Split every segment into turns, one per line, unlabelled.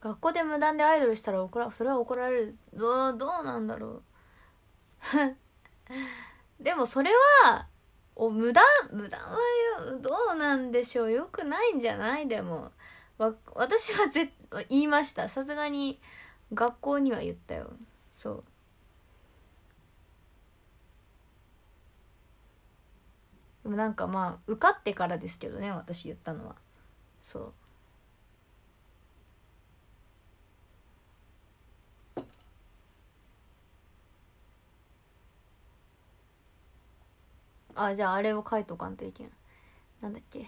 学校で無断でアイドルしたら怒らそれは怒られるどうどうなんだろう でもそれはお無断無断はどうなんでしょうよくないんじゃないでもわ私はぜ言いましたさすがに学校には言ったよそうでもなんかまあ受かってからですけどね私言ったのはそうあじゃああれを書いとかんといけんなんだっけ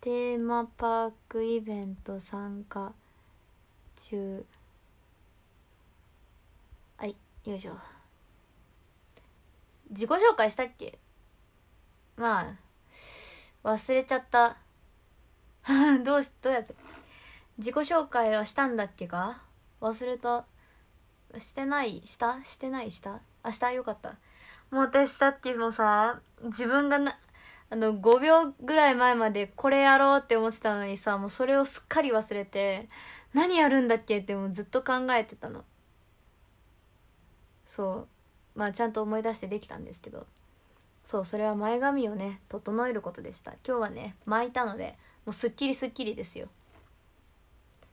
テーマパークイベント参加中はいよいしょ自己紹介したっけまあ忘れちゃった どうしどうやって自己紹介はしたんだっけか忘れたしてないしたしてないしたあしたよかったもう私さっきもさ自分がなあの5秒ぐらい前までこれやろうって思ってたのにさもうそれをすっかり忘れて何やるんだっけってもうずっと考えてたのそうまあちゃんと思い出してできたんですけどそうそれは前髪をね整えることでした今日はね巻いたのでもうすっきりすっきりですよ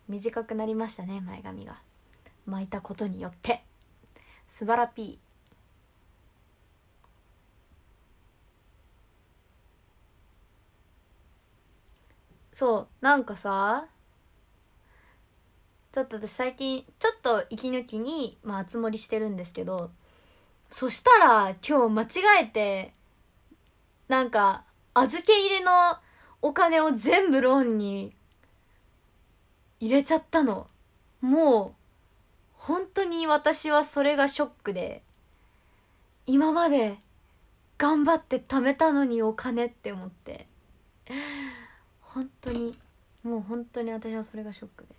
短くなりましたね前髪が巻いたことによってすばらしいそうなんかさちょっと私最近ちょっと息抜きにまあつ森してるんですけどそしたら今日間違えてなんか預け入れのお金を全部ローンに入れちゃったのもう本当に私はそれがショックで今まで頑張って貯めたのにお金って思って本当にもう本当に私はそれがショックで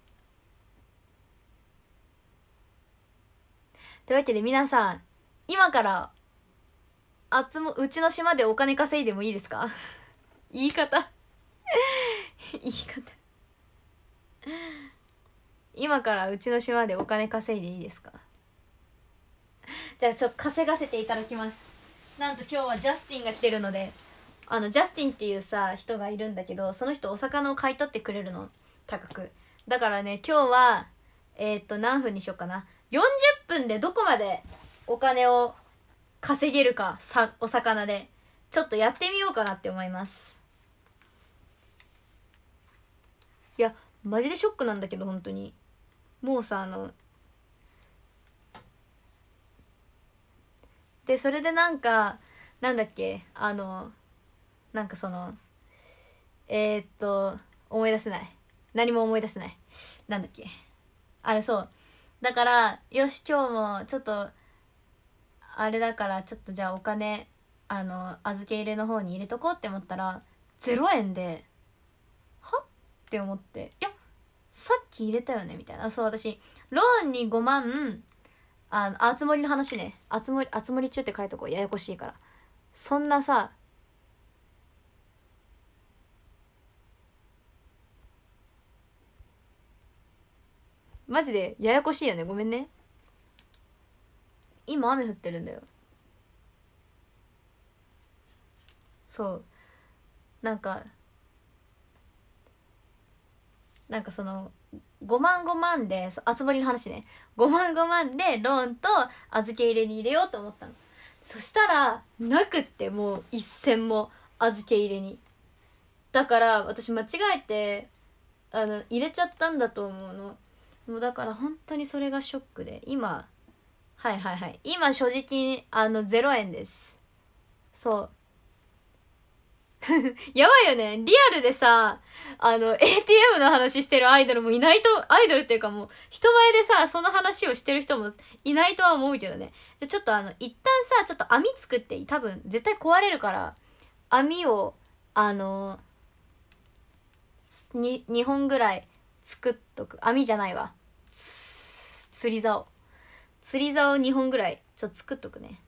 というわけで皆さん今からあつもうちの島でお金稼いでもいいですか 言い方 言い方今からうちの島でお金稼いでいいですかじゃあちょっと稼がせていただきますなんと今日はジャスティンが来てるのであのジャスティンっていうさ人がいるんだけどその人お魚を買い取ってくれるの高くだからね今日はえー、っと何分にしようかな40分でどこまでお金を稼げるかさお魚でちょっとやってみようかなって思いますいやマジでショックなんだけど本当にもうさあのでそれでなんかなんだっけあのなんかそのえー、っと思い出せない何も思い出せないなんだっけあれそうだからよし今日もちょっとあれだからちょっとじゃあお金あの預け入れの方に入れとこうって思ったら0円ではって思っていやさっき入れたよねみたいなそう私ローンに5万あの、あつ森の話ね。あつ森、あつ森中って書いとこう。ややこしいから。そんなさ、マジでややこしいよねごめんね今雨降ってるんだよそうなんかなんかその5万5万であつ森の話ね5万5万でローンと預け入れに入れようと思ったのそしたらなくってもう一銭も預け入れにだから私間違えてあの入れちゃったんだと思うのもうだから本当にそれがショックで今はいはいはい今所持金あの0円ですそう やばいよねリアルでさあの ATM の話してるアイドルもいないとアイドルっていうかもう人前でさその話をしてる人もいないとは思うけどねじゃちょっとあの一旦さちょっと網作って多分絶対壊れるから網をあの 2, 2本ぐらい作っとく網じゃないわ釣り竿釣り竿2本ぐらいちょっと作っとくね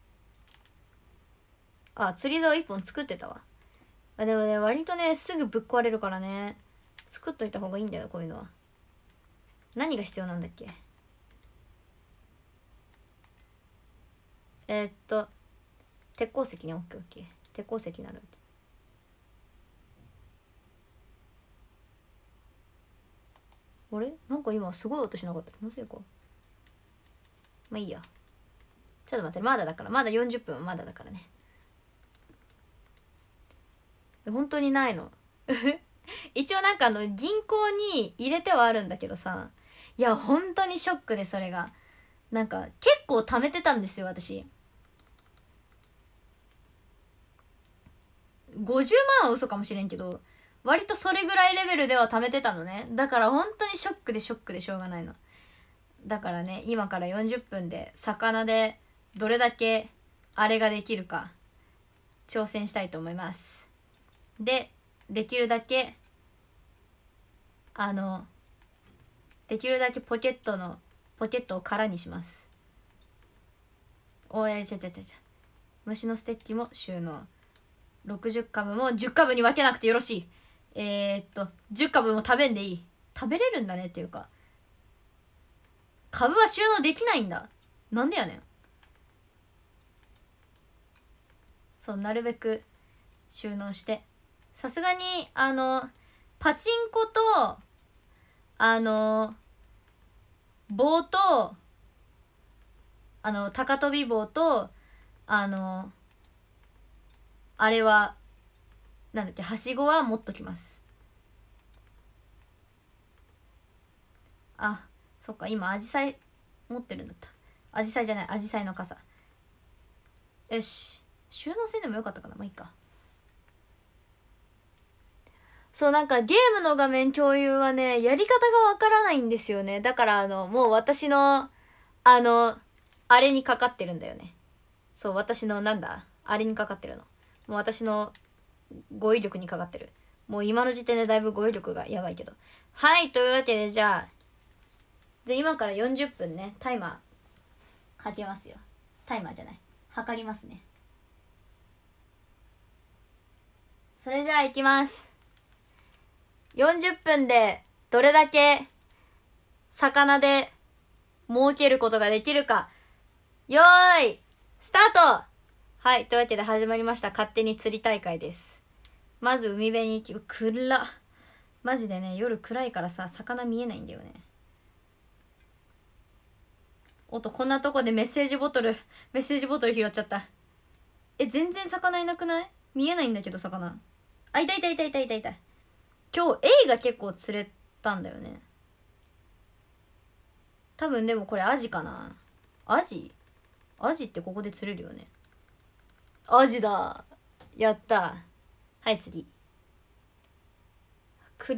あ釣り竿1本作ってたわあでもね割とねすぐぶっ壊れるからね作っといた方がいいんだよこういうのは何が必要なんだっけえー、っと鉄鉱石ねオッケーオッケー鉄鉱石なるってあれなんか今すごい音しなかった気のせいかまあいいやちょっと待ってまだだからまだ40分まだだからね本当にないの 一応なんかあの銀行に入れてはあるんだけどさいや本当にショックでそれがなんか結構貯めてたんですよ私50万は嘘かもしれんけど割とそれぐらいレベルでは貯めてたのねだから本当にショックでショックでしょうがないのだからね今から40分で魚でどれだけあれができるか挑戦したいと思いますでできるだけあのできるだけポケットのポケットを空にしますおいちゃちゃちゃちゃ虫のステッキも収納60株も10株に分けなくてよろしいえー、っと10株も食べんでいい食べれるんだねっていうか株は収納できないんだなんでやねんそうなるべく収納してさすがにあのパチンコとあの棒とあの高飛び棒とあのあれはなんだっけはしごは持っときますあそっか今アジサイ持ってるんだったアジサイじゃないアジサイの傘よし収納せんでもよかったかなまあいいかそうなんかゲームの画面共有はねやり方がわからないんですよねだからあのもう私のあのあれにかかってるんだよねそう私のなんだあれにかかってるのもう私の語彙力にかかってる。もう今の時点でだいぶ語彙力がやばいけど。はい、というわけでじゃあ、じゃあ今から40分ね、タイマーかけますよ。タイマーじゃない。測りますね。それじゃあ行きます。40分でどれだけ魚で儲けることができるか。よーい、スタートはい、というわけで始まりました勝手に釣り大会です。まず海辺に行き、暗っ。マジでね、夜暗いからさ、魚見えないんだよね。おっと、こんなとこでメッセージボトル、メッセージボトル拾っちゃった。え、全然魚いなくない見えないんだけど、魚。あ、いたいたいたいたいたいた。今日、エイが結構釣れたんだよね。多分でもこれアジかな。アジアジってここで釣れるよね。アジだやったはい次くっ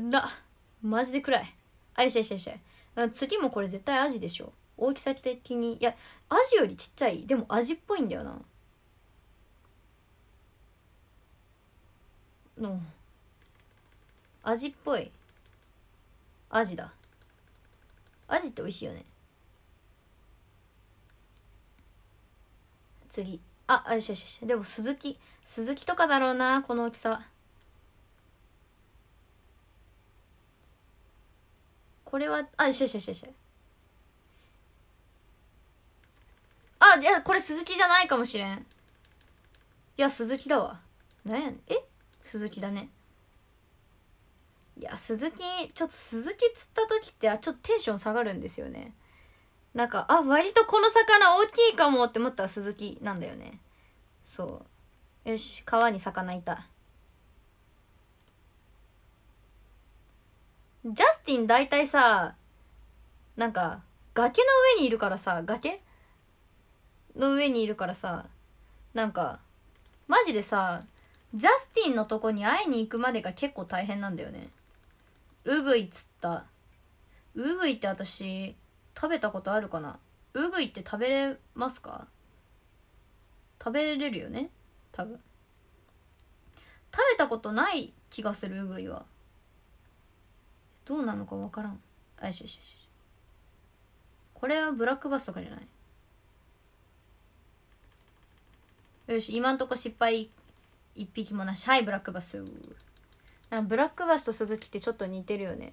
マジで暗いあよしよしよし次もこれ絶対アジでしょ大きさ的にいやアジよりちっちゃいでもアジっぽいんだよなのアジっぽいアジだアジって美味しいよね次あよしよしよしでも鈴木鈴木とかだろうなこの大きさはこれはあよしよしよしよしあいやこれ鈴木じゃないかもしれんいや鈴木だわなんやねんえ鈴木だねいや鈴木ちょっと鈴木釣った時ってあちょっとテンション下がるんですよねなんかあ割とこの魚大きいかもって思ったら鈴木なんだよねそうよし川に魚いたジャスティン大体さなんか崖の上にいるからさ崖の上にいるからさなんかマジでさジャスティンのとこに会いに行くまでが結構大変なんだよねウグイ釣ったウグイって私食べたことあるかなウグイって食べれますか食べれるよね多分食べたことない気がするうぐいはどうなのか分からんあよしよしよしこれはブラックバスとかじゃないよし今んとこ失敗一匹もなしはいブラックバスなブラックバスと鈴木ってちょっと似てるよね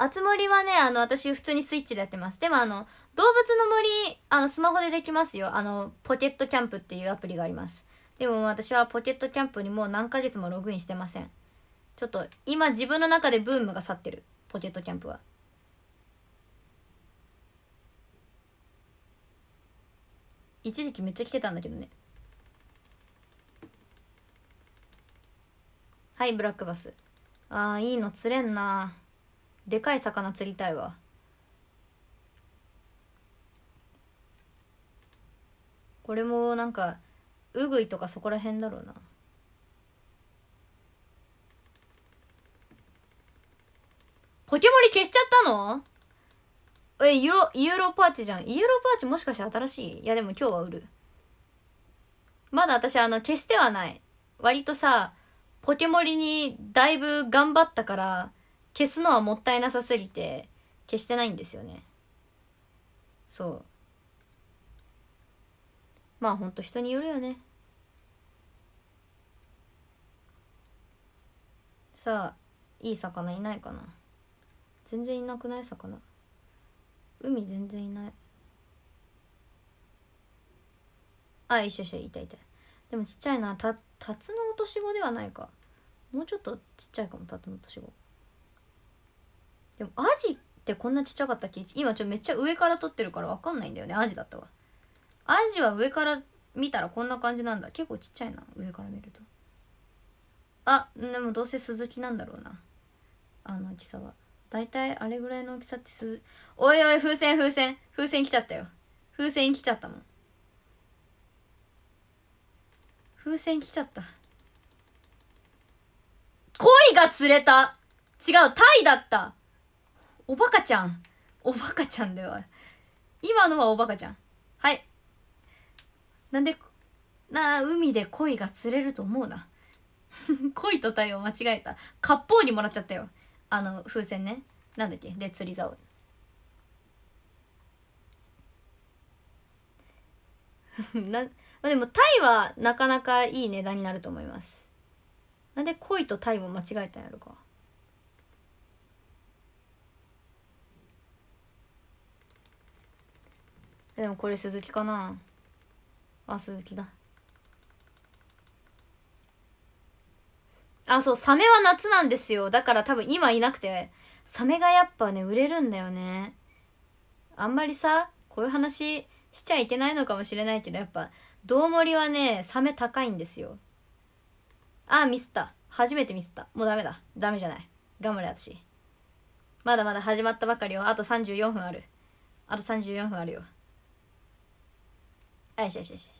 あつ森はね、あの、私普通にスイッチでやってます。でもあの、動物の森、あの、スマホでできますよ。あの、ポケットキャンプっていうアプリがあります。でも私はポケットキャンプにもう何ヶ月もログインしてません。ちょっと今自分の中でブームが去ってる。ポケットキャンプは。一時期めっちゃ来てたんだけどね。はい、ブラックバス。ああ、いいの釣れんな。でかい魚釣りたいわ。これもなんかうぐいとかそこら辺だろうなポケモリ消しちゃったのえ、イエロ、イエローパーチじゃん。イエローパーチもしかして新しいいやでも今日は売る。まだ私あの消してはない。割とさ、ポケモリにだいぶ頑張ったから、消すのはもったいなさすぎて、消してないんですよね。そう。まあほんと人によるよねさあいい魚いないかな全然いなくない魚海全然いないあ一緒一緒いたいたでもちっちゃいなたタツノオトシゴではないかもうちょっとちっちゃいかもタツノオトシゴでもアジってこんなちっちゃかったっけ今ちょめっちゃ上から撮ってるから分かんないんだよねアジだったわアジは上から見たらこんな感じなんだ結構ちっちゃいな上から見るとあでもどうせ鈴木なんだろうなあの大きさは大体あれぐらいの大きさって鈴おいおい風船風船風船来ちゃったよ風船来ちゃったもん風船来ちゃった恋が釣れた違うタイだったおバカちゃんおバカちゃんでは今のはおバカちゃんはいなんでな海で鯉が釣れると思うな鯉 と鯛を間違えた割烹にもらっちゃったよあの風船ねなんだっけで釣り竿 なでもタイはなかなかいい値段になると思いますなんで鯉とタイも間違えたんやろかでもこれ鈴木かなあ鈴木だあそうサメは夏なんですよだから多分今いなくてサメがやっぱね売れるんだよねあんまりさこういう話しちゃいけないのかもしれないけどやっぱ銅盛りはねサメ高いんですよあミスった初めてミスったもうダメだダメじゃない頑張れ私まだまだ始まったばかりよあと34分あるあと34分あるよよしよしよしよし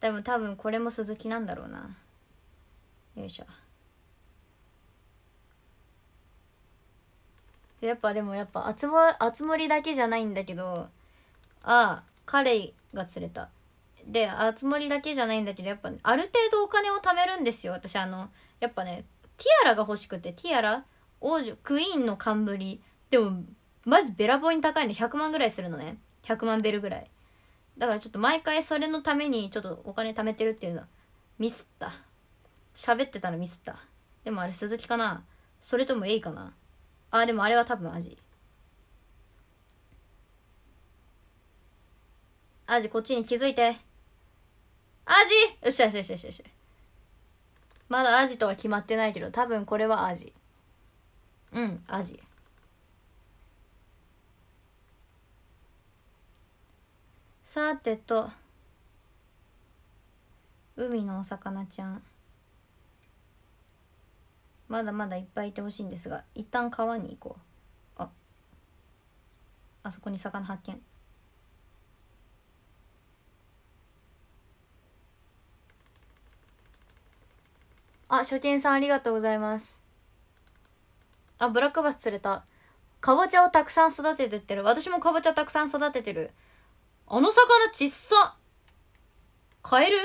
でも多分これも鈴木なんだろうなよいしょやっぱでもやっぱあつもあつ森だけじゃないんだけどああ彼が釣れたであつ森だけじゃないんだけどやっぱ、ある程度お金を貯めるんですよ私あのやっぱねティアラが欲しくてティアラ王女クイーンの冠でもマジべらぼうに高いの100万ぐらいするのね100万ベルぐらいだからちょっと毎回それのためにちょっとお金貯めてるっていうのはミスった喋ってたらミスったでもあれ鈴木かなそれとも A かなあでもあれは多分アジアジこっちに気づいてアジよしよしよしよしよしまだアジとは決まってないけど多分これはアジうんアジさてと海のお魚ちゃんまだまだいっぱいいてほしいんですが一旦川に行こうああそこに魚発見あ初見さんありがとうございますあブラックバス釣れたかぼちゃをたくさん育ててってる私もかぼちゃたくさん育ててるあの魚ちっさ。カエル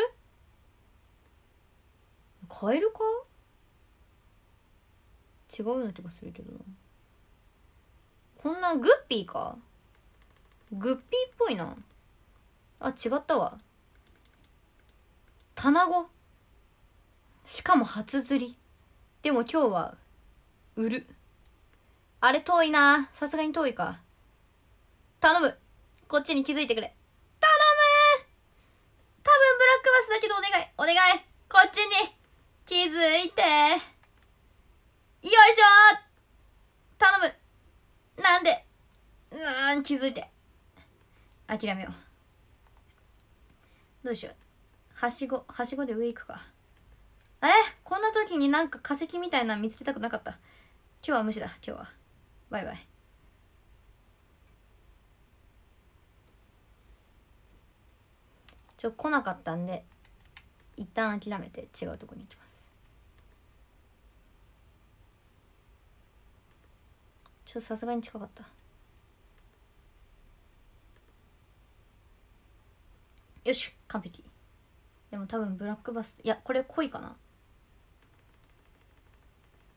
カエルか違うような気がするけどな。こんなグッピーかグッピーっぽいな。あ、違ったわ。タナゴ。しかも初釣り。でも今日は、売る。あれ遠いな。さすがに遠いか。頼む。こっちに気づいてくれ。頼む多分ブラックバスだけどお願い、お願いこっちに気づいてよいしょ頼むなんでうーん、気づいて。諦めよう。どうしよう。はしご、はしごで上行くか。えこんな時になんか化石みたいなの見つけたくなかった。今日は無視だ、今日は。バイバイ。ちょっと来なかったんで一旦諦めて違うとこに行きますちょっとさすがに近かったよし完璧でも多分ブラックバスいやこれ濃いかな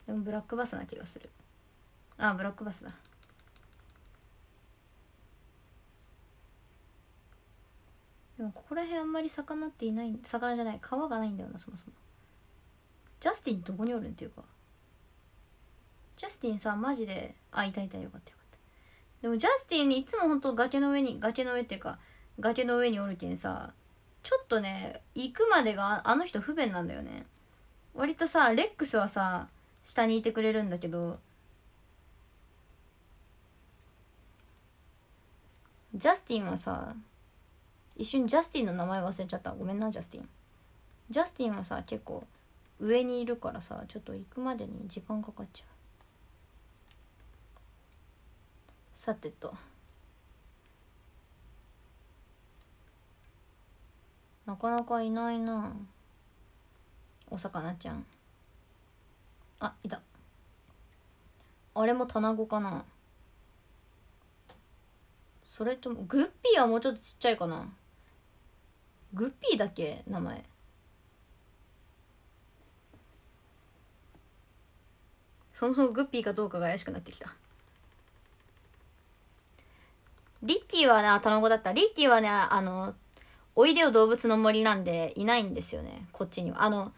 でもブラックバスな気がするあブラックバスだでもここら辺あんまり魚っていない魚じゃない川がないんだよなそもそもジャスティンどこにおるんっていうかジャスティンさマジであいたいたよかったよかったでもジャスティンいつも本当崖の上に崖の上っていうか崖の上におるけんさちょっとね行くまでがあの人不便なんだよね割とさレックスはさ下にいてくれるんだけどジャスティンはさ一瞬ジャスティンの名前忘れちゃったごめんなジャスティンジャスティンはさ結構上にいるからさちょっと行くまでに時間かかっちゃうさてとなかなかいないなお魚ちゃんあいたあれもナゴかなそれともグッピーはもうちょっとちっちゃいかなグッピーだっけ名前そもそもグッピーかどうかが怪しくなってきたリッキーはねあ卵だったリッキーはねあのおいでよ動物の森なんでいないんですよねこっちにはあの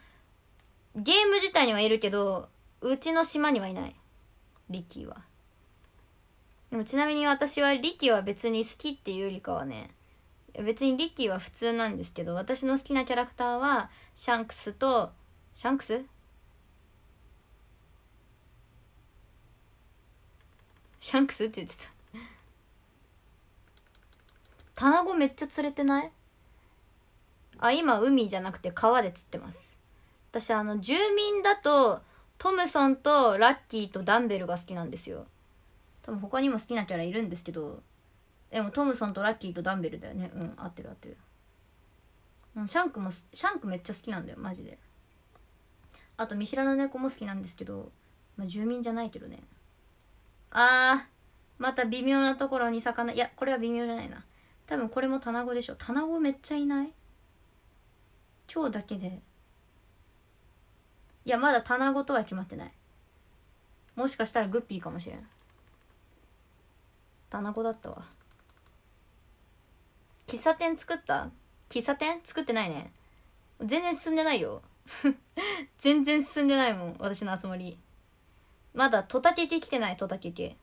ゲーム自体にはいるけどうちの島にはいないリッキーはでもちなみに私はリッキーは別に好きっていうよりかはね別にリッキーは普通なんですけど私の好きなキャラクターはシャンクスとシャンクスシャンクスって言ってた卵めっちゃ釣れてないあ今海じゃなくて川で釣ってます私あの住民だとトムソンとラッキーとダンベルが好きなんですよ多分他にも好きなキャラいるんですけどでもトムソンとラッキーとダンベルだよねうん合ってる合ってるシャンクもシャンクめっちゃ好きなんだよマジであと見知らぬ猫も好きなんですけど、まあ、住民じゃないけどねあーまた微妙なところに魚いやこれは微妙じゃないな多分これも棚子でしょ棚子めっちゃいない今日だけでいやまだ棚子とは決まってないもしかしたらグッピーかもしれん棚子だったわ喫茶店作った喫茶店作ってないね全然進んでないよ 全然進んでないもん私の集まりまだトタケケ来てないトタケケ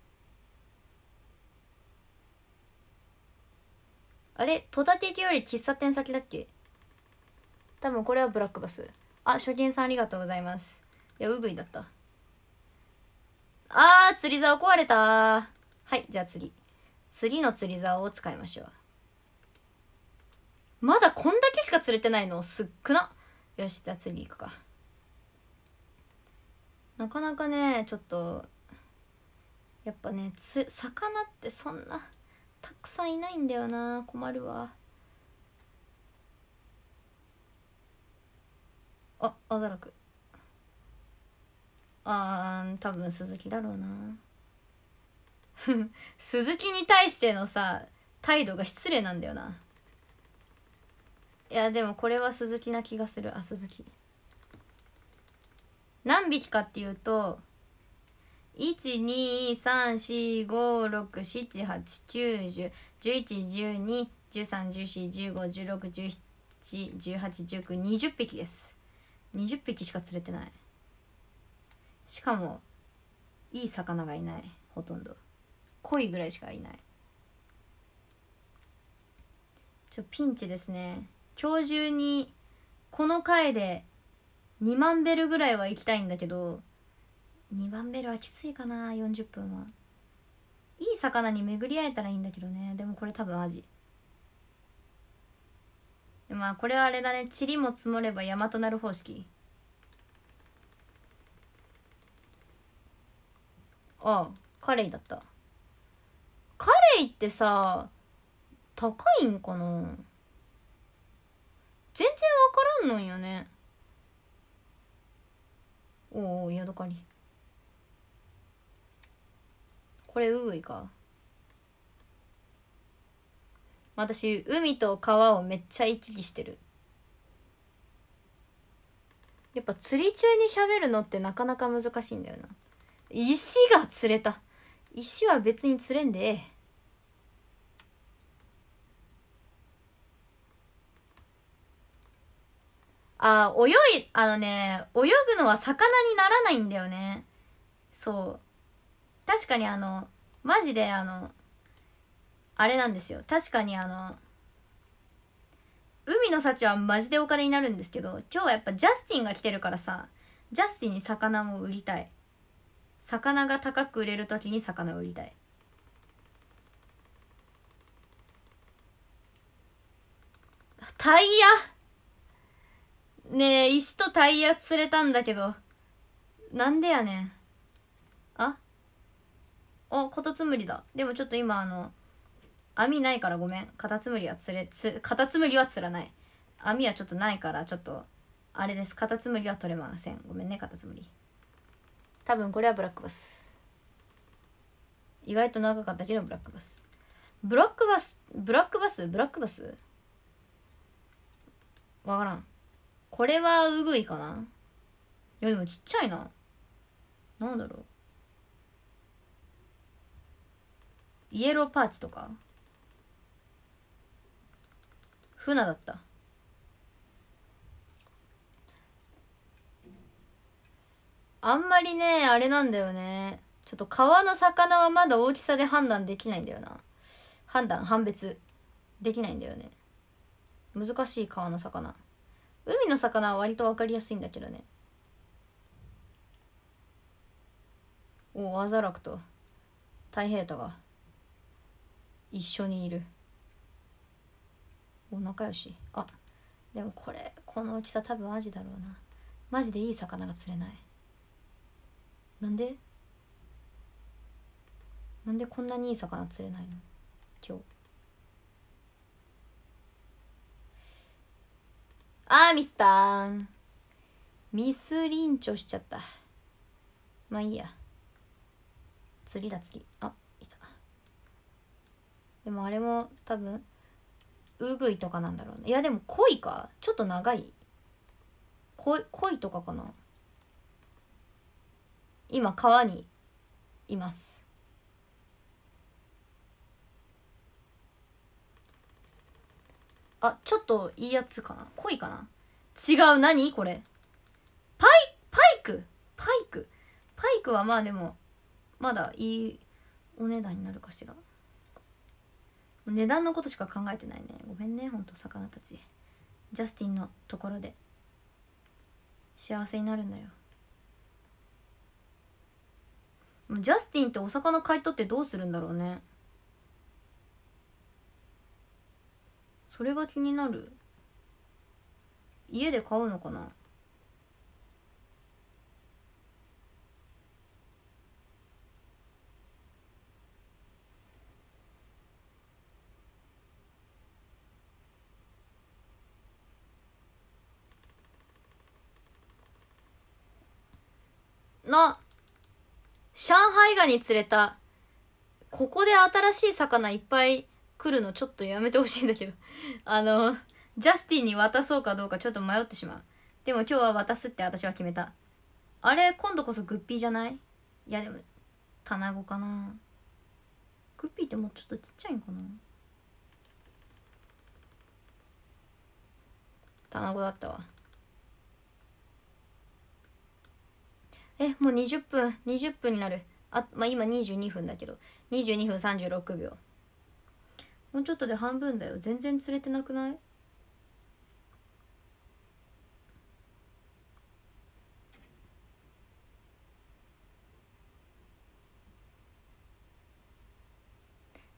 あれ戸タケケより喫茶店先だっけ多分これはブラックバスあ初見さんありがとうございますいやウグイだったあー釣り竿壊れたはいじゃあ次次の釣り竿を使いましょうまだこんだけしか釣れてないのすっくなよしじゃあ次行くかなかなかねちょっとやっぱねつ魚ってそんなたくさんいないんだよな困るわあアザラクあー多分鈴木だろうな鈴木に対してのさ態度が失礼なんだよないやでもこれは鈴木な気がするあ鈴木何匹かっていうと1234567891011121314151617181920匹です20匹しか釣れてないしかもいい魚がいないほとんど濃いぐらいしかいないちょピンチですね今日中にこの回で2万ベルぐらいは行きたいんだけど2万ベルはきついかな40分はいい魚に巡り会えたらいいんだけどねでもこれ多分アジまあこれはあれだね塵も積もれば山となる方式ああカレイだったカレイってさ高いんかな全然わからんのんよねおおヤドカリこれウグイか私海と川をめっちゃ行き来してるやっぱ釣り中に喋るのってなかなか難しいんだよな石が釣れた石は別に釣れんでええあ、泳い、あのね、泳ぐのは魚にならないんだよね。そう。確かにあの、マジであの、あれなんですよ。確かにあの、海の幸はマジでお金になるんですけど、今日はやっぱジャスティンが来てるからさ、ジャスティンに魚も売りたい。魚が高く売れる時に魚を売りたい。タイヤねえ、石とタイヤ釣れたんだけど。なんでやねん。あお、カタツムリだ。でもちょっと今あの、網ないからごめん。カタツムリは釣れ、つ、カタツムリは釣らない。網はちょっとないから、ちょっと、あれです。カタツムリは取れません。ごめんね、カタツムリ。多分これはブラックバス。意外と長かったけど、ブラックバス。ブラックバス、ブラックバスブラックバスわからん。これはうぐいかないやでもちっちゃいな。なんだろう。イエローパーチとか船だった。あんまりね、あれなんだよね。ちょっと川の魚はまだ大きさで判断できないんだよな。判断、判別できないんだよね。難しい川の魚。海の魚は割と分かりやすいんだけどねおおアザラクと太平太が一緒にいるお仲良しあでもこれこの大きさ多分アジだろうなマジでいい魚が釣れないなんでなんでこんなにいい魚釣れないの今日あー、ミスタン。ミスリンチョしちゃった。まあいいや。釣りだ、次あ、いた。でもあれも多分、ウグイとかなんだろうね。いや、でも鯉か。ちょっと長い。鯉、恋とかかな。今、川にいます。あ、ちょっといいやつかな濃いかな違う、何これ。パイ、パイクパイクパイクはまあでも、まだいいお値段になるかしら。値段のことしか考えてないね。ごめんね、ほんと、魚たち。ジャスティンのところで、幸せになるんだよ。ジャスティンってお魚買い取ってどうするんだろうね。それが気になる家で買うのかなの上海ガニ釣れたここで新しい魚いっぱい来るのちょっとやめてほしいんだけど あのジャスティンに渡そうかどうかちょっと迷ってしまうでも今日は渡すって私は決めたあれ今度こそグッピーじゃないいやでも棚子かなグッピーってもうちょっとちっちゃいんかな棚子だったわえもう20分20分になるあまあ今22分だけど22分36秒もうちょっとで半分だよ全然釣れてなくない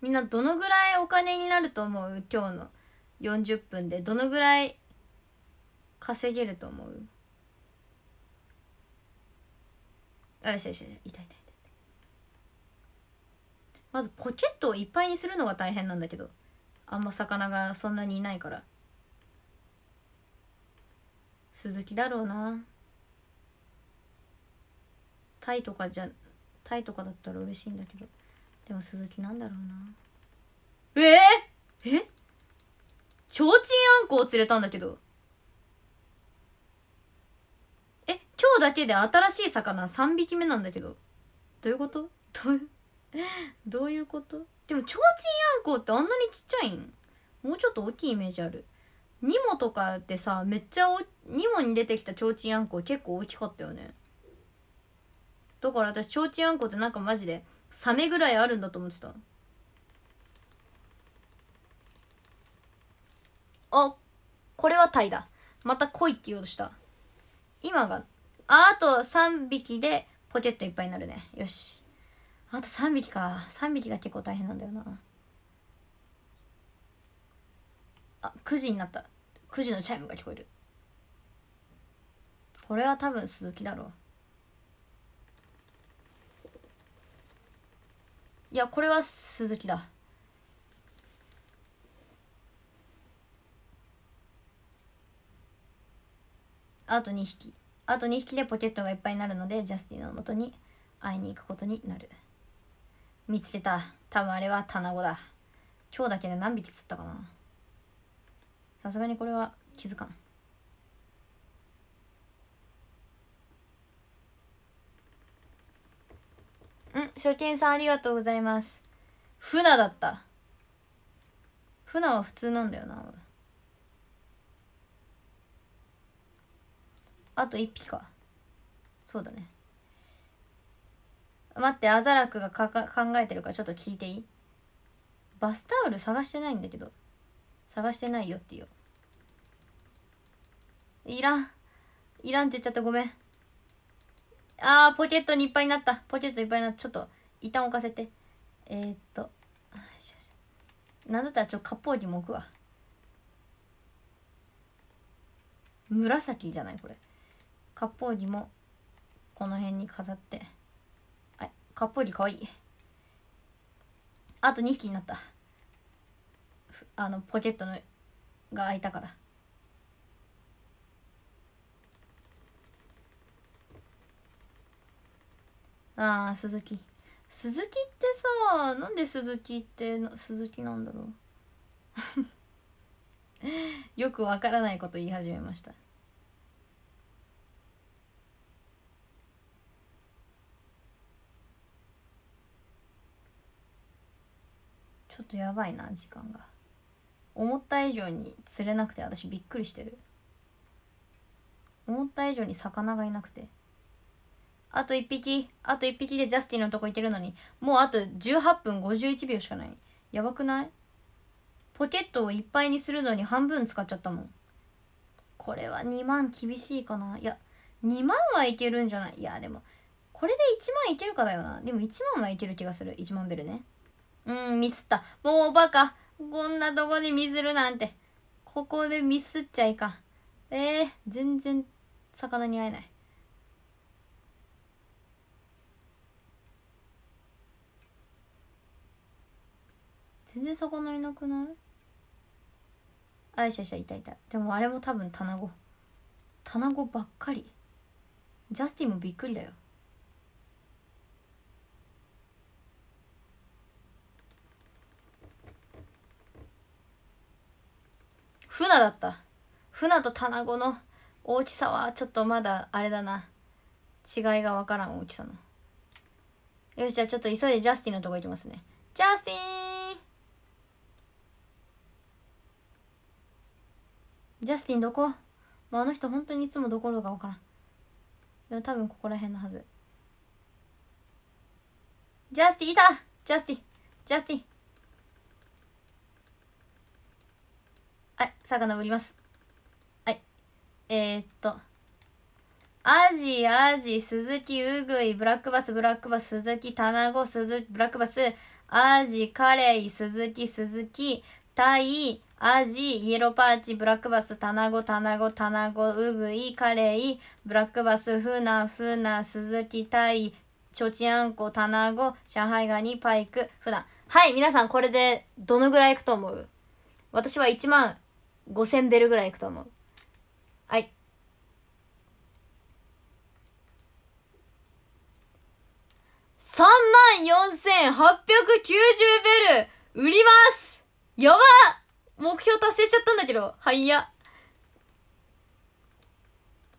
みんなどのぐらいお金になると思う今日の40分でどのぐらい稼げると思うあよしよしよしい痛いまずポケットをいっぱいにするのが大変なんだけどあんま魚がそんなにいないから鈴木だろうなタイとかじゃタイとかだったら嬉しいんだけどでも鈴木なんだろうなえー、えちょうちんあんこを釣れたんだけどえ今日だけで新しい魚3匹目なんだけどどういうことどういうどういうことでもちょうちんあんこってあんなにちっちゃいんもうちょっと大きいイメージあるニモとかってさめっちゃニモに出てきたちょうちんあんこ結構大きかったよねだから私ちょうちんあんこってなんかマジでサメぐらいあるんだと思ってたあこれはタイだまた来いって言おうとした今がああと3匹でポケットいっぱいになるねよしあと3匹か3匹が結構大変なんだよなあ9時になった9時のチャイムが聞こえるこれは多分鈴木だろういやこれは鈴木だあと2匹あと2匹でポケットがいっぱいになるのでジャスティンのもとに会いに行くことになる見つけた多分あれはタナゴだ今日だけで何匹釣ったかなさすがにこれは気づかんうん初見さんありがとうございますナだったナは普通なんだよなあと1匹かそうだね待ってアザラクが考えてるからちょっと聞いていいバスタオル探してないんだけど探してないよって言ういらんいらんって言っちゃったごめんあーポケットにいっぱいになったポケットいっぱいになったちょっと一旦置かせてえー、っとなんだったらちょっと割烹着も置くわ紫じゃないこれ割烹着もこの辺に飾って。かっぽりかわいいあと2匹になったあのポケットのが開いたからああ鈴木鈴木ってさなんで鈴木って鈴木なんだろう よくわからないこと言い始めましたちょっとやばいな時間が思った以上に釣れなくて私びっくりしてる思った以上に魚がいなくてあと1匹あと1匹でジャスティンのとこ行ってるのにもうあと18分51秒しかないやばくないポケットをいっぱいにするのに半分使っちゃったもんこれは2万厳しいかないや2万はいけるんじゃないいやでもこれで1万いけるかだよなでも1万はいける気がする1万ベルねうん、ミスった。もうバカ。こんなとこでミスるなんて。ここでミスっちゃいかん。えー、全然魚に会えない。全然魚いなくないあいしゃしゃいたいたでもあれも多分卵卵ばっかりジャスティンもびっくりだよ船だった船とタナゴの大きさはちょっとまだあれだな違いが分からん大きさのよしじゃあちょっと急いでジャスティンのとこ行きますねジャスティンジャスティンどこまあ、あの人本当にいつもどころが分からんでも多分ここら辺のはずジャスティンいたジャスティンジャスティンはい、遡ります。はい。えー、っと。アジ、アジ、ズキ、ウグイ、ブラックバス、ブラックバス、ズキ、タナゴ、ズキ、ブラックバス、アジ、カレイ、キ、スズキ、タイ、アジ、イエローパーチ、ブラックバス、タナゴ、タナゴ、タナゴ、ウグイ、カレイ、ブラックバス、フナ、フナ、ズキ、タイ、チョチアンコ、タナゴ、シハイガニ、パイク、フナ。はい、皆さんこれでどのぐらいいくと思う私は1万5000ベルぐらいいくと思う。はい。3万4890ベル売りますやば目標達成しちゃったんだけど。はいや。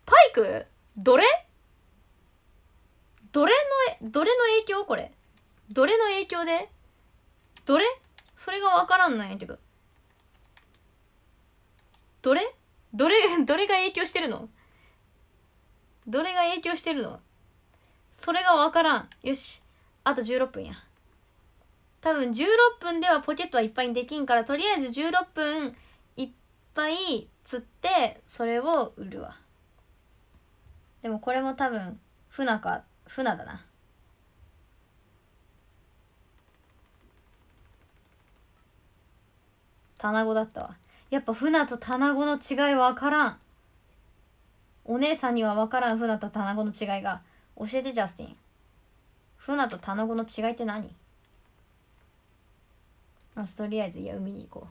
パイクどれどれの、どれの影響これ。どれの影響でどれそれがわからんなやけど。どれどれ、どれが影響してるのどれが影響してるのそれが分からん。よし。あと16分や。多分16分ではポケットはいっぱいにできんから、とりあえず16分いっぱい釣って、それを売るわ。でもこれも多分、船か、船だな。タナゴだったわ。やっぱ船と卵の違い分からん。お姉さんには分からん船と卵の違いが。教えてジャスティン。船と卵の違いって何まずとりあえずいや海に行こう。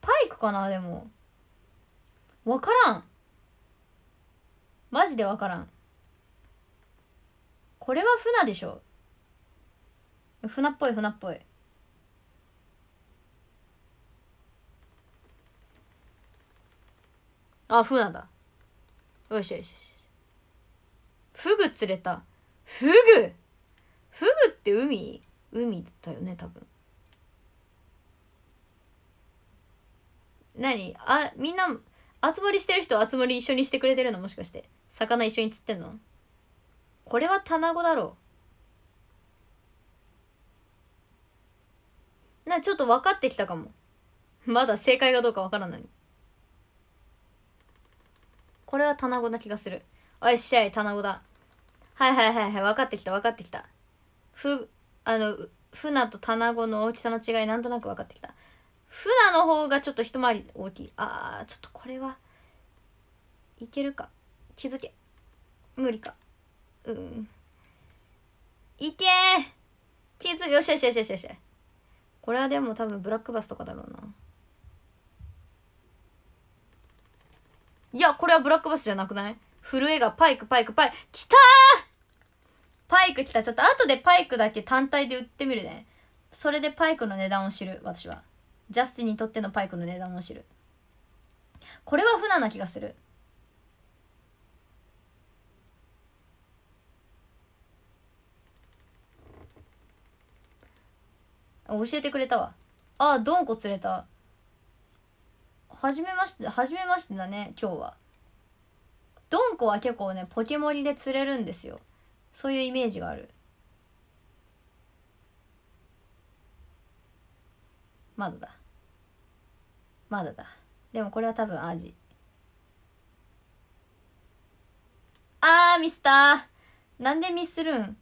パイクかなでも。分からん。マジで分からん。これは船でしょ船っぽい船っぽい。あ、フなんだ。よしよしよし。フグ釣れた。フグフグって海海だよね、多分。何あ、みんな、集まりしてる人集まり一緒にしてくれてるのもしかして。魚一緒に釣ってんのこれはタナゴだろう。な、ちょっと分かってきたかも。まだ正解がどうか分からんのに。これは棚子な気がする。おいっしゃい、棚子だ。はいはいはいはい、分かってきた分かってきた。ふ、あの、船と棚子の大きさの違いなんとなく分かってきた。フナの方がちょっと一回り大きい。あー、ちょっとこれは、いけるか。気づけ。無理か。うん。いけー気づけよしよしよしよしよし。これはでも多分ブラックバスとかだろうな。いや、これはブラックバスじゃなくない震えがパイクパイクパイ、ク。来たパイク来た。ちょっと後でパイクだけ単体で売ってみるね。それでパイクの値段を知る、私は。ジャスティンにとってのパイクの値段を知る。これは普段な気がする。教えてくれたわ。ああ、ドンコ釣れた。はじめまして、はじめましてだね、今日は。ドンコは結構ね、ポケモリで釣れるんですよ。そういうイメージがある。まだだ。まだだ。でもこれは多分アジ。あー、ミスター。なんでミスるん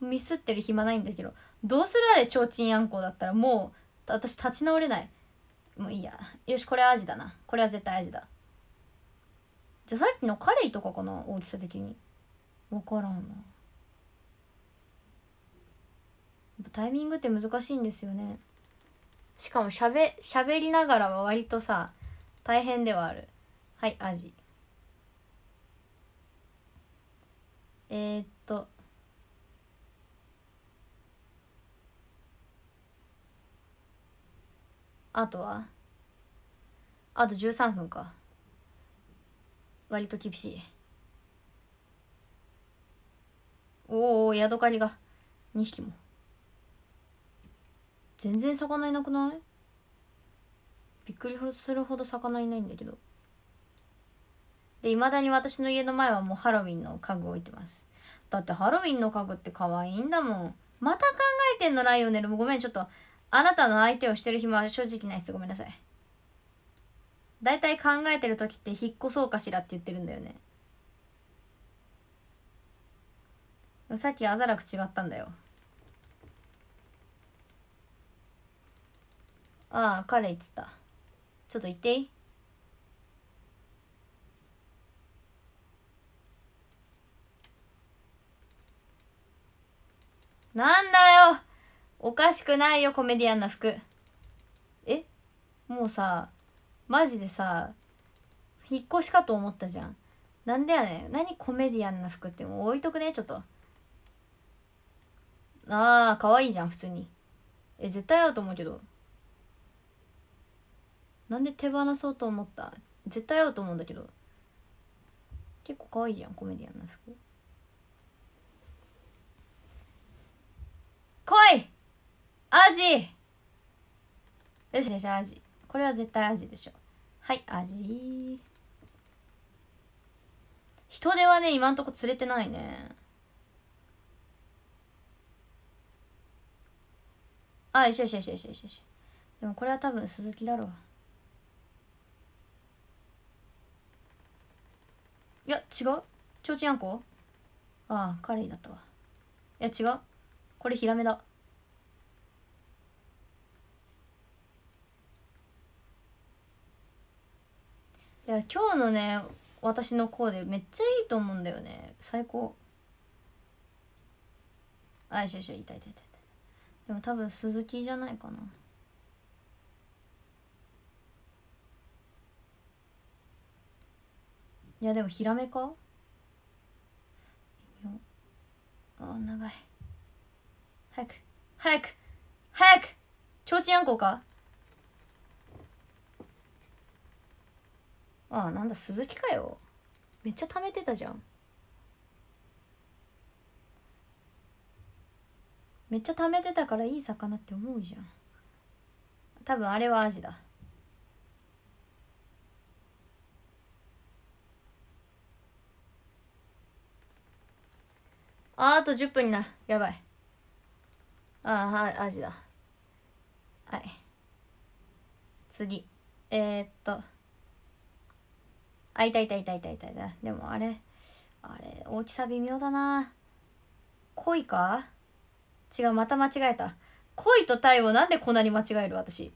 ミスってる暇ないんだけど。どうするあれ、ちょうちんやんこだったらもう、私立ち直れない。もういいやよしこれアジだなこれは絶対アジだじゃあさっきのカレイとかかな大きさ的に分からんなタイミングって難しいんですよねしかもしゃべしゃべりながらは割とさ大変ではあるはいアジえー、っあとはあと13分か割と厳しいおおヤドカリが2匹も全然魚いなくないびっくりするほど魚いないんだけどでいまだに私の家の前はもうハロウィンの家具置いてますだってハロウィンの家具って可愛いんだもんまた考えてんのライオネルもごめんちょっとあなたの相手をしてる暇は正直ないですごめんなさい大体考えてる時って引っ越そうかしらって言ってるんだよねさっきあざらく違ったんだよああ彼言ってたちょっと言っていいなんだよおかしくないよコメディアンな服えもうさマジでさ引っ越しかと思ったじゃんなんでやねん何コメディアンな服ってもう置いとくねちょっとああ可愛いじゃん普通にえ絶対合うと思うけどなんで手放そうと思った絶対合うと思うんだけど結構可愛いじゃんコメディアンの服来いアジよしよしアジこれは絶対アジでしょはいアジ人手はね今んとこ釣れてないねあよしよしよしよしよしよしでもこれは多分鈴木だろういや違うちょうちんあんこああカレイだったわいや違うこれヒラメだや今日のね私のコーデめっちゃいいと思うんだよね最高あいしょいしょ痛い痛い痛いでも多分鈴木じゃないかないやでもヒラメかあ長い早く早く早くちょうちんあんこかああなんだ鈴木かよめっちゃ貯めてたじゃんめっちゃ貯めてたからいい魚って思うじゃん多分あれはアジだああと10分になやばいああアジだはい次えー、っとあ、いたいたいたいたいたい。でもあれ、あれ、大きさ微妙だな。恋か違う、また間違えた。恋とイをなんでこんなに間違える私。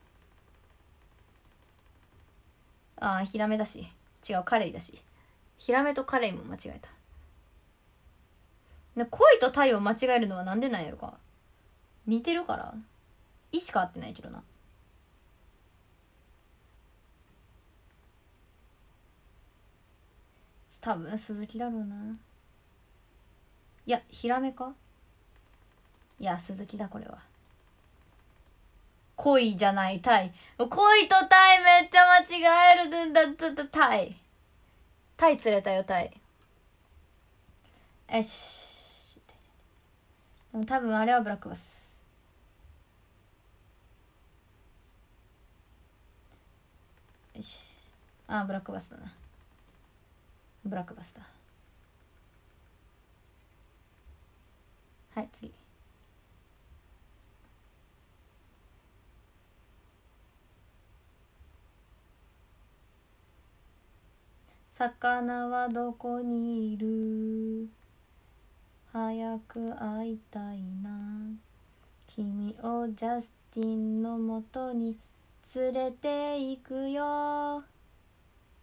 ああ、ヒラメだし。違う、カレイだし。ヒラメとカレイも間違えた。恋とイを間違えるのはなんでなんやろか。似てるから意しか合ってないけどな。多分鈴木だろうないやヒラメかいや鈴木だこれは恋じゃないタイ恋とタイめっちゃ間違えるんだだだタイタイ釣れたよタイよしでも多分あれはブラックバスよしああブラックバスだなブラックバスターはい次魚はどこにいる早く会いたいな君をジャスティンのもとに連れて行くよ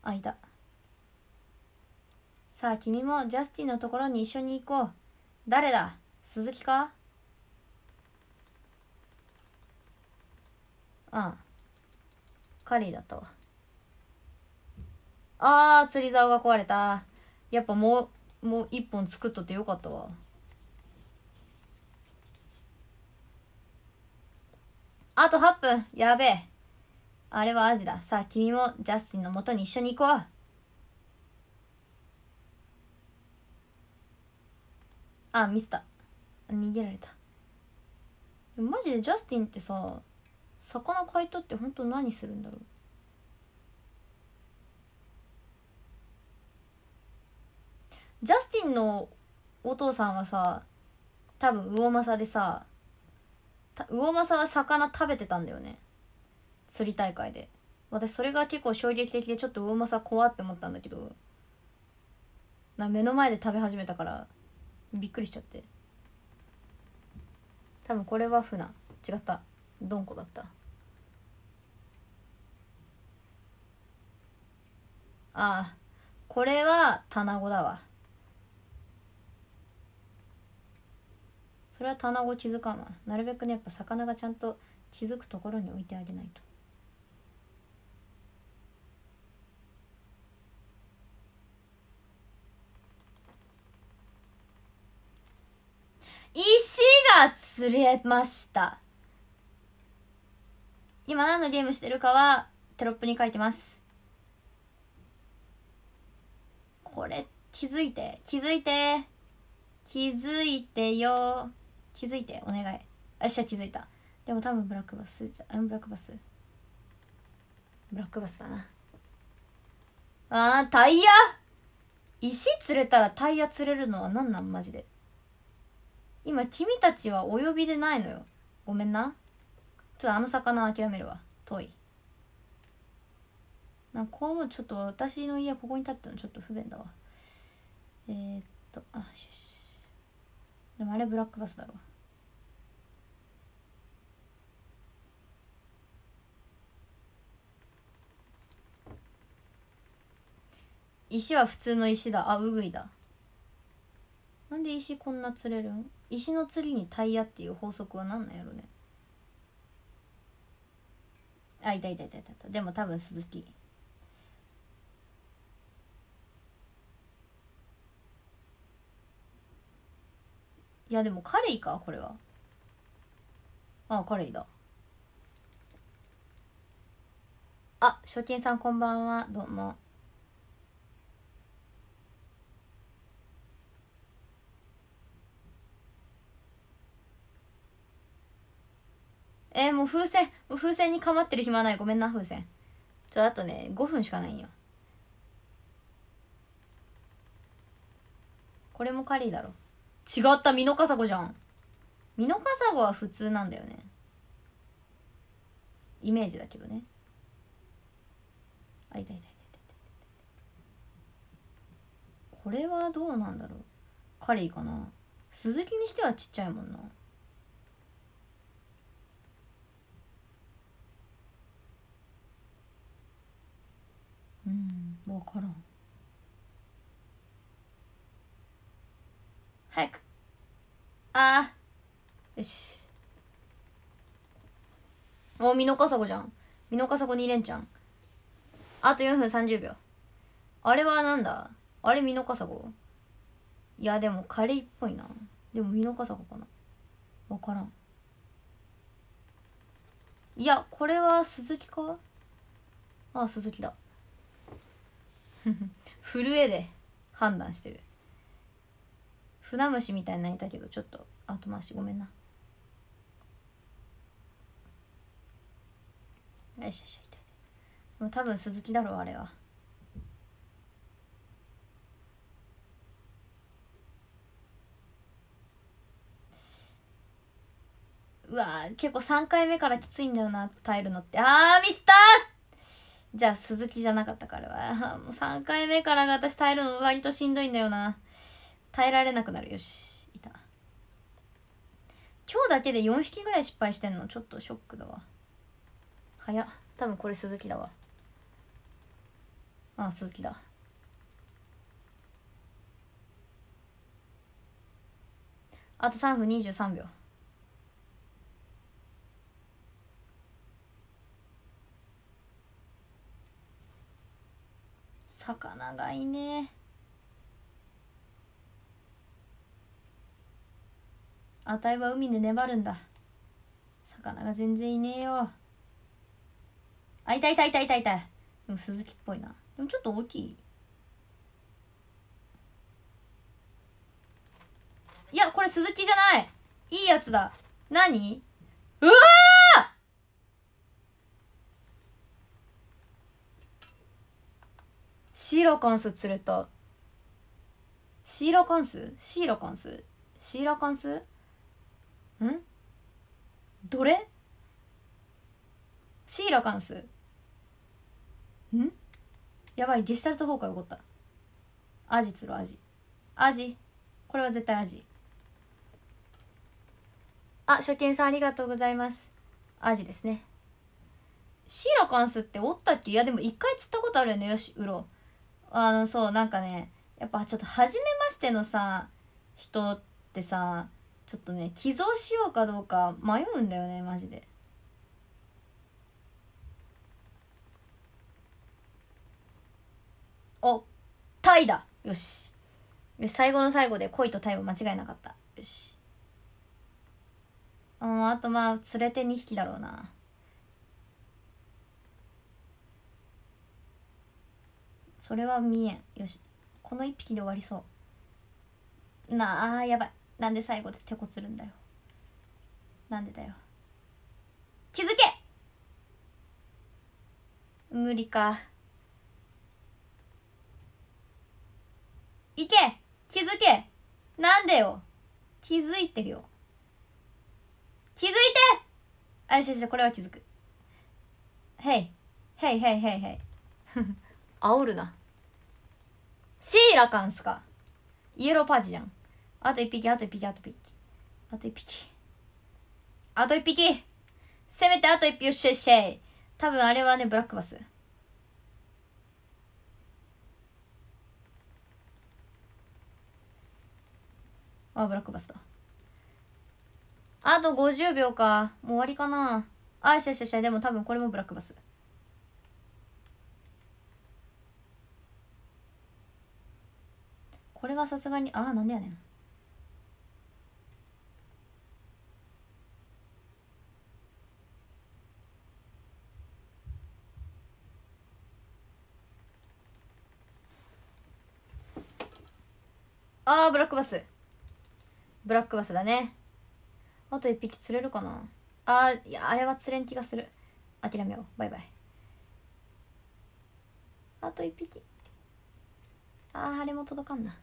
間さあ君もジャスティンのところに一緒に行こう。誰だ鈴木かああ。カリーだったわ。ああ、釣り竿が壊れた。やっぱもう、もう一本作っとってよかったわ。あと8分やべえ。あれはアジだ。さあ、君もジャスティンのもとに一緒に行こう。あミスった逃げられたでもマジでジャスティンってさ魚買い取って本当何するんだろうジャスティンのお父さんはさ多分魚政でさ魚政は魚食べてたんだよね釣り大会で私それが結構衝撃的でちょっと魚政怖って思ったんだけどな目の前で食べ始めたからびっくりしちゃって多分これは船違ったドンこだったああこれはタナゴだわそれはタナゴ気づかんわなるべくねやっぱ魚がちゃんと気づくところに置いてあげないと石が釣れました今何のゲームしてるかはテロップに書いてますこれ気づいて気づいて気づいてよ気づいてお願いあっしゃ気づいたでも多分ブラックバスじゃブラックバスブラックバスだなあータイヤ石釣れたらタイヤ釣れるのは何なんマジで今君たちはお呼びでないのよごめんなちょっとあの魚諦めるわ遠いなんかこうちょっと私の家ここに立ったのちょっと不便だわえー、っとあししでもあれブラックバスだろ石は普通の石だあウグイだなんで石こんな釣れるん石の釣りにタイヤっていう法則は何なんやろねあいたいたいたいたでも多分鈴木いやでもカレイかこれはああカレイだあ初見さんこんばんはどうもえー、もう風船、もう風船に構ってる暇ない。ごめんな、風船。ちょ、あとね、5分しかないんよ。これもカリーだろ。違った、ミノカサゴじゃん。ミノカサゴは普通なんだよね。イメージだけどね。あ、いたいたいたいた。これはどうなんだろう。カリーかな。鈴木にしてはちっちゃいもんな。うん分からん早くあーよしおミノカサゴじゃんミノカサゴ2連ちゃんあと4分30秒あれはなんだあれミノカサゴいやでもカレーっぽいなでもミノカサゴかな分からんいやこれは鈴木かああ鈴木だ震えで判断してる船虫みたいになりたけどちょっと後回しごめんなよいしょよいしょ痛い痛いも多分鈴木だろうあれはうわ結構3回目からきついんだよな耐えるのってあーミスターじゃあ鈴木じゃなかったからは もう3回目からが私耐えるの割としんどいんだよな耐えられなくなるよしいた今日だけで4匹ぐらい失敗してんのちょっとショックだわ早っ多分これ鈴木だわああ鈴木だあと3分23秒魚がいいねあたいは海で粘るんだ魚が全然いねえよあいたいたいたいたいたでも鈴木っぽいなでもちょっと大きいいやこれ鈴木じゃないいいやつだ何うわーシーロコンス釣れたシーロコンスシーロコンスシーロコンスんどれシーロコンスんやばいデジタルト崩壊起こったアジ釣ろアジアジこれは絶対アジあ初見さんありがとうございますアジですねシーラカンスっておったっけいやでも一回釣ったことあるよねよし売ろうあのそうなんかねやっぱちょっと初めましてのさ人ってさちょっとね寄贈しようかどうか迷うんだよねマジで。おタイだよし最後の最後で恋とタイは間違いなかったよしああとまあ連れて2匹だろうなそれは見えんよしこの1匹で終わりそうなあやばいなんで最後で手こつるんだよなんでだよ気づけ無理かいけ気づけなんでよ気づいてよ気づいてあよしよしこれは気づくへいへいへいへいへい煽るなシーラカンスか。イエローパーチじゃん。あと一匹、あと一匹、あと一匹。あと一匹。あと一匹せめてあと一匹よっしゃよっしゃい。多分あれはね、ブラックバス。あ、ブラックバスだ。あと50秒か。もう終わりかな。あ、よしよしよしでも多分これもブラックバス。これはさすがにああなんだよねああブラックバスブラックバスだねあと1匹釣れるかなあーいやあれは釣れん気がする諦めようバイバイあと1匹あああれも届かんな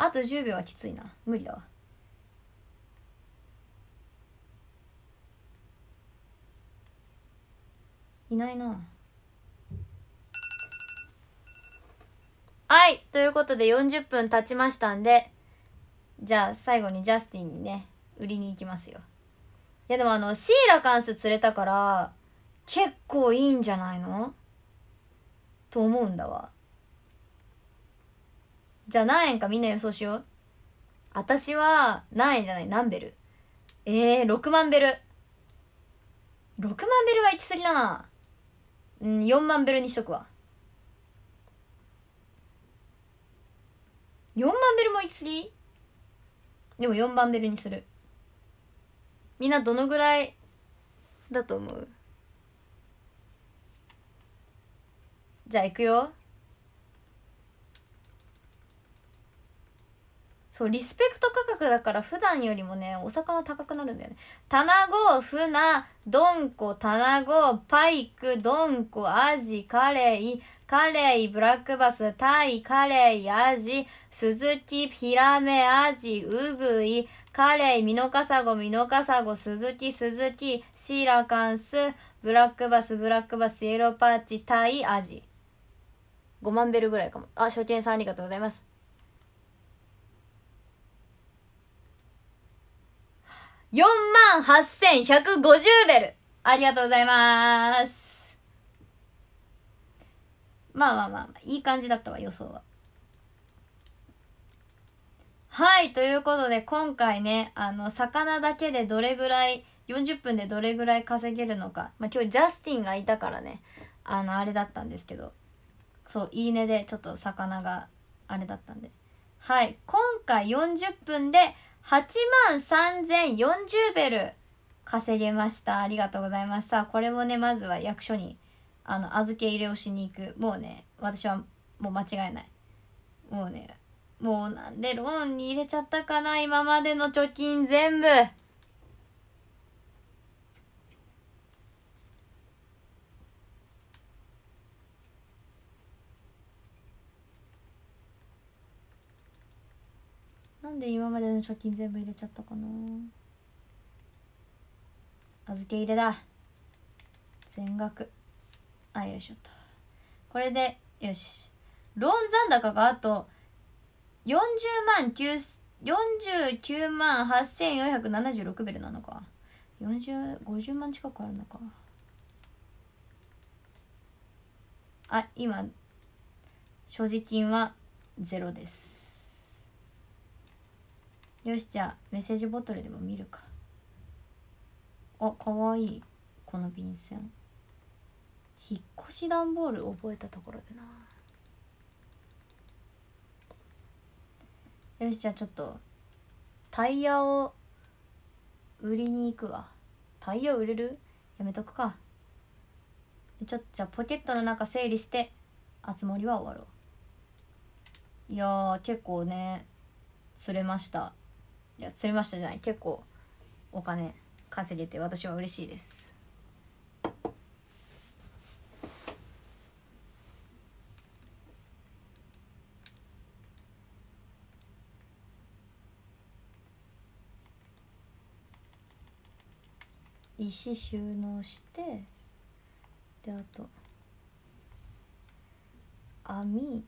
あと10秒はきついな無理だわいないなはいということで40分経ちましたんでじゃあ最後にジャスティンにね売りに行きますよいやでもあのシーラカンス釣れたから結構いいんじゃないのと思うんだわじゃあ何円かみんな予想しよう。私は、何円じゃない、何ベルえー、6万ベル。6万ベルは行き過ぎだな。うん、4万ベルにしとくわ。4万ベルも行き過ぎでも4万ベルにする。みんなどのぐらいだと思うじゃあ行くよ。そうリスペクト価格だから普段よりもねお魚高くなるんだよね卵船どんこ卵パイクどんこアジカレイカレイブラックバスタイカレイアジスズキヒラメアジウグイカレイミノカサゴミノカサゴスズキスズキシーラカンスブラックバスブラックバスイエローパッチタイアジ5万ベルぐらいかもあ初見さんありがとうございます48,150ベルありがとうございますまあまあまあ、いい感じだったわ、予想は。はい、ということで今回ね、あの、魚だけでどれぐらい、40分でどれぐらい稼げるのか。まあ、今日ジャスティンがいたからね、あの、あれだったんですけど、そう、いいねでちょっと魚があれだったんで。はい、今回40分で83,040ベル稼げました。ありがとうございます。さあ、これもね、まずは役所に、あの、預け入れをしに行く。もうね、私はもう間違いない。もうね、もうなんでローンに入れちゃったかな今までの貯金全部。なんで今までの貯金全部入れちゃったかな預け入れだ全額あよいしょっとこれでよしローン残高があと40万49万8476ベルなのか4050万近くあるのかあ今所持金はゼロですよしじゃあメッセージボトルでも見るかあかわいいこの便箋引っ越し段ボール覚えたところでなよしじゃあちょっとタイヤを売りに行くわタイヤ売れるやめとくかちょっとじゃあポケットの中整理して集まりは終わろういや結構ね釣れましたいや釣れましたじゃない結構お金稼げて私は嬉しいです石収納してであと網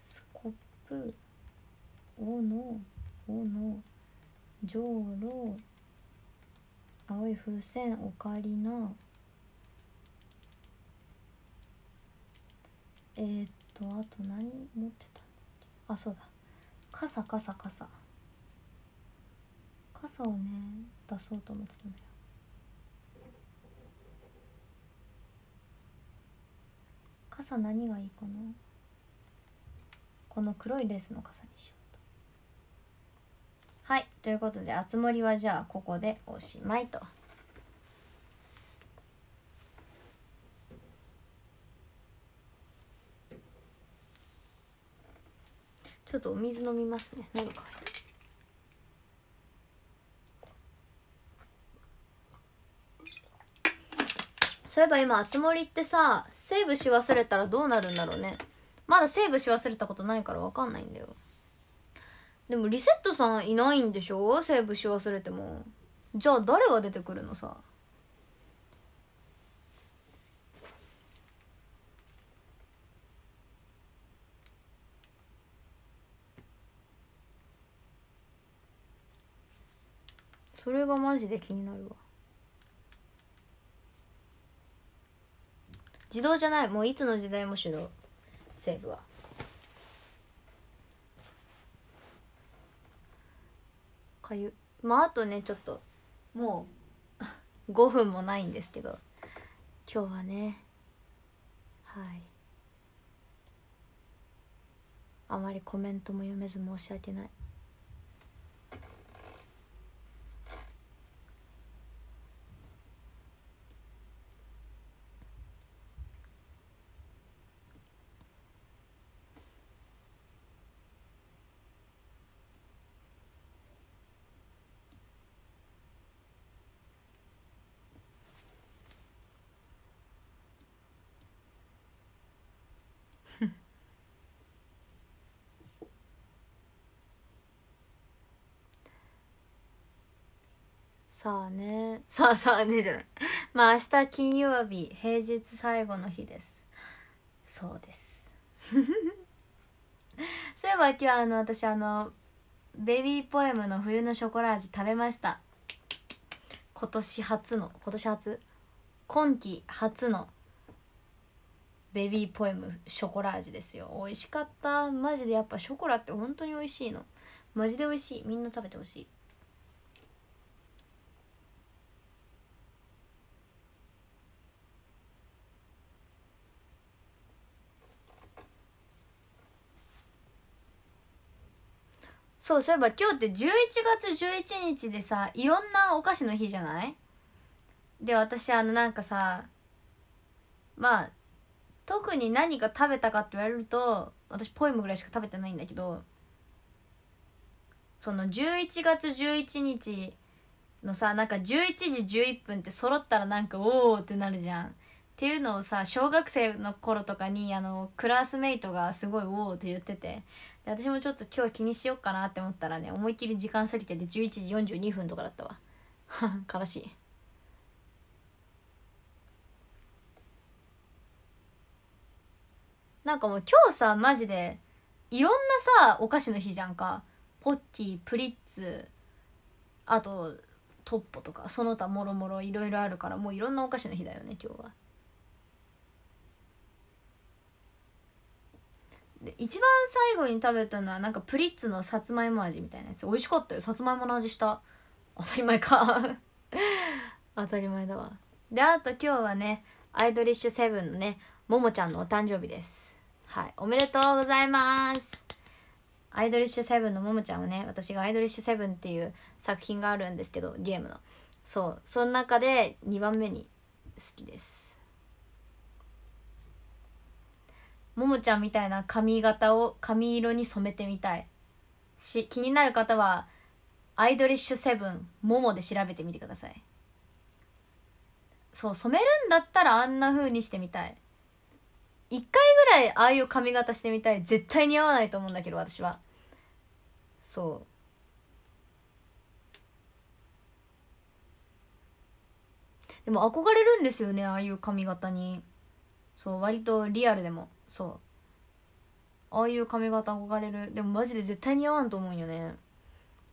スコップ斧おのじょうろ青い風船オカリナえー、っとあと何持ってたあそうだ傘傘傘傘をね出そうと思ってたんだよ傘何がいいかなこの黒いレースの傘にしようはいということであつ森はじゃあここでおしまいと。ちょっとお水飲みますね喉乾そういえば今、あつ森ってさ、セーブし忘れたらどうなるんだろうね。まだセーブし忘れたことないからわかんないんだよ。でもリセットさんいないんでしょセーブし忘れてもじゃあ誰が出てくるのさそれがマジで気になるわ自動じゃないもういつの時代も手動セーブはかゆまああとねちょっともう5 分もないんですけど今日はねはいあまりコメントも読めず申し訳ないさあねさあさあねじゃないまあ明日金曜日平日最後の日ですそうです そういえば今日あの私あのベビーポエムの冬のショコラ味食べました今年初の今年初今季初のベビーポエムショコラ味ですよ美味しかったマジでやっぱショコラって本当に美味しいのマジで美味しいみんな食べてほしいそうそういえば今日って11月11日でさいろんなお菓子の日じゃないで私あのなんかさまあ特に何か食べたかって言われると私ポエムぐらいしか食べてないんだけどその11月11日のさなんか11時11分って揃ったらなんかおおってなるじゃんっていうのをさ小学生の頃とかにあのクラスメイトがすごい「おお」って言ってて私もちょっと今日気にしよっかなって思ったらね思いっきり時間過ぎてて11時42分とかだったわ 悲しい。なんかもう今日さマジでいろんなさお菓子の日じゃんかポッキープリッツあとトッポとかその他もろもろいろいろあるからもういろんなお菓子の日だよね今日は。で一番最後に食べたのはなんかプリッツのさつまいも味みたいなやつ美味しかったよさつまいもの味した当たり前か 当たり前だわであと今日はねアイドリッシュセブンのねももちゃんのお誕生日ですはいおめでとうございますアイドリッシュセブンのももちゃんはね私が「アイドリッシュセブン」っていう作品があるんですけどゲームのそうその中で2番目に好きですももちゃんみたいな髪型を髪色に染めてみたいし気になる方はアイドリッシュセブンももで調べてみてくださいそう染めるんだったらあんな風にしてみたい一回ぐらいああいう髪型してみたい絶対似合わないと思うんだけど私はそうでも憧れるんですよねああいう髪型にそう割とリアルでもそうああいう髪型憧れるでもマジで絶対似合わんと思うんよね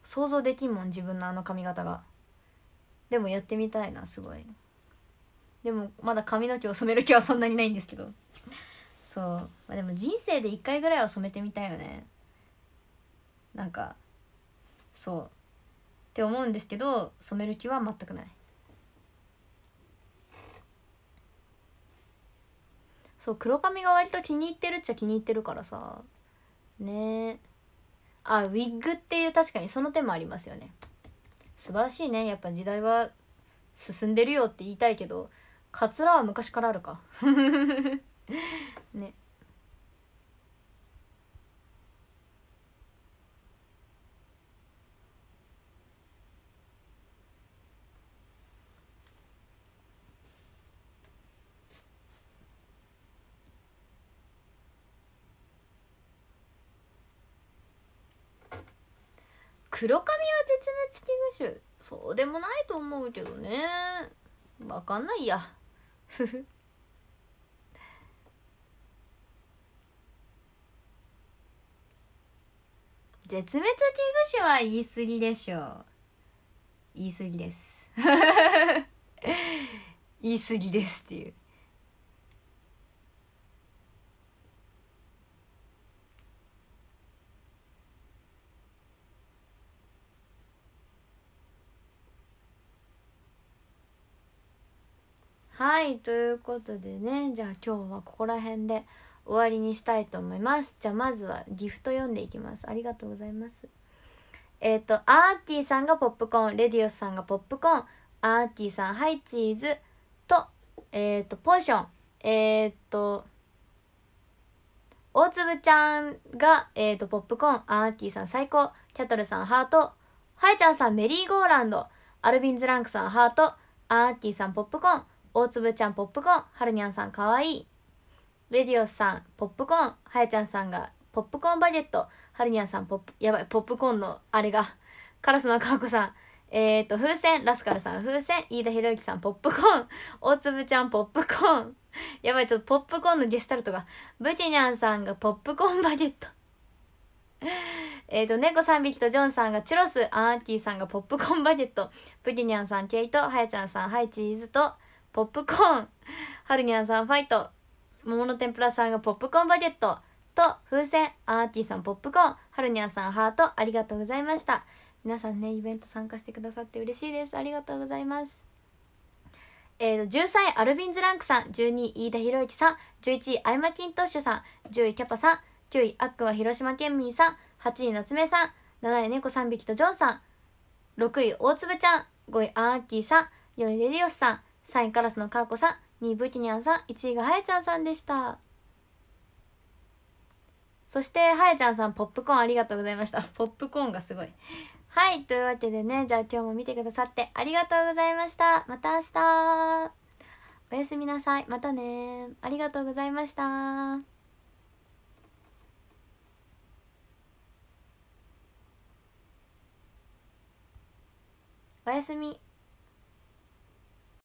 想像できんもん自分のあの髪型がでもやってみたいなすごいでもまだ髪の毛を染める気はそんなにないんですけどそう、まあ、でも人生で1回ぐらいは染めてみたいよねなんかそうって思うんですけど染める気は全くないそう黒髪が割と気に入ってるっちゃ気に入ってるからさねえあウィッグっていう確かにその手もありますよね素晴らしいねやっぱ時代は進んでるよって言いたいけどカツラは昔からあるか ね黒髪は絶滅危惧種そうでもないと思うけどねわかんないやふふ 絶滅危惧種は言い過ぎでしょう言い過ぎです 言い過ぎですっていうはいということでねじゃあ今日はここら辺で終わりにしたいと思いますじゃあまずはギフト読んでいきますありがとうございますえっ、ー、とアーキーさんがポップコーンレディオスさんがポップコーンアーキーさんハイチーズとえっ、ー、とポーションえっ、ー、と大粒ちゃんが、えっ、ー、と、ポップコーン、アーティーさん最高、キャトルさんハート、ハイちゃんさんメリーゴーランド、アルビンズランクさんハート、アーティーさんポップコーン、大粒ちゃんポップコーンはるにゃんさんかわいいレディオスさんポップコーンはやちゃんさんがポップコーンバゲットはるにゃんさんポップやばいポップコーンのあれがカラスのかわこさんえっ、ー、と風船ラスカルさん風船飯田裕之さんポップコーン大粒ちゃんポップコーンやばいちょっとポップコーンのゲシュタルトがブキニャンさんがポップコーンバゲット えっと、猫3匹とジョンさんがチュロス、アンアッキーさんがポップコーンバゲット、ブギニャンさん、ケイト、はやちゃんさん、ハイチーズと、ポップコーンはるにゃんさんファイト桃の天ぷらさんがポップコーンバゲットと風船アーティーさんポップコーンはるにゃんさんハートありがとうございました皆さんねイベント参加してくださって嬉しいですありがとうございますえー、13位アルビンズランクさん12位飯田裕之さん11位アイマキントッシュさん10位キャパさん9位アックは広島県民さん8位夏目さん7位猫3匹とジョンさん6位大粒ちゃん5位アーキーさん4位レディオスさん3位カラスのかーこさん2位ブキニャンさん1位がはやちゃんさんでしたそしてはやちゃんさんポップコーンありがとうございました ポップコーンがすごいはいというわけでねじゃあ今日も見てくださってありがとうございましたまた明日おやすみなさいまたねありがとうございましたおやすみ。